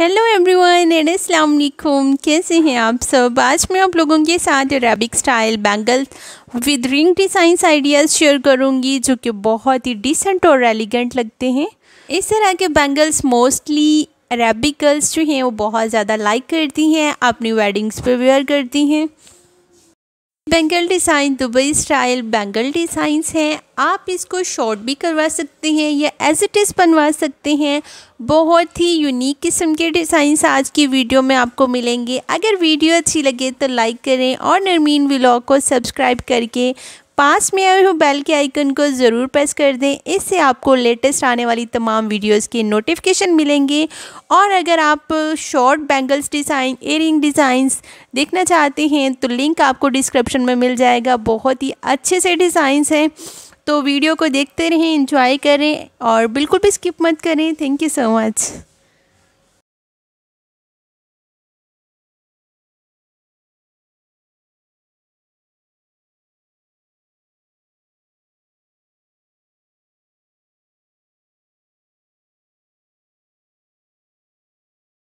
hello everyone and अस्सलाम वालेकुम कैसे हैं आप सब आज मैं आप लोगों के साथ Arabic style bangle with ring designs ideas share करूंगी जो कि बहुत ही डिसेंट और एलिगेंट लगते हैं इस तरह के बैंगल्स मोस्टली अरेबिक गर्ल्स जो हैं वो बहुत ज़्यादा लाइक करती हैं अपनी वेडिंग्स पे वेयर करती हैं bangle design Dubai style bangle designs हैं आप इसको शॉर्ट भी करवा सकते हैं या एज इट इज़ बनवा सकते हैं बहुत ही यूनिक किस्म के डिज़ाइंस आज की वीडियो में आपको मिलेंगे अगर वीडियो अच्छी लगे तो लाइक करें और नरमीन व्लॉग को सब्सक्राइब करके पास में आए हुए बेल के आइकन को ज़रूर प्रेस कर दें इससे आपको लेटेस्ट आने वाली तमाम वीडियोस की नोटिफिकेशन मिलेंगे और अगर आप short bangles design earring designs देखना चाहते हैं तो लिंक आपको डिस्क्रिप्शन में मिल जाएगा बहुत ही अच्छे से डिज़ाइंस हैं तो वीडियो को देखते रहें इंजॉय करें और बिल्कुल भी स्किप मत करें थैंक यू सो मच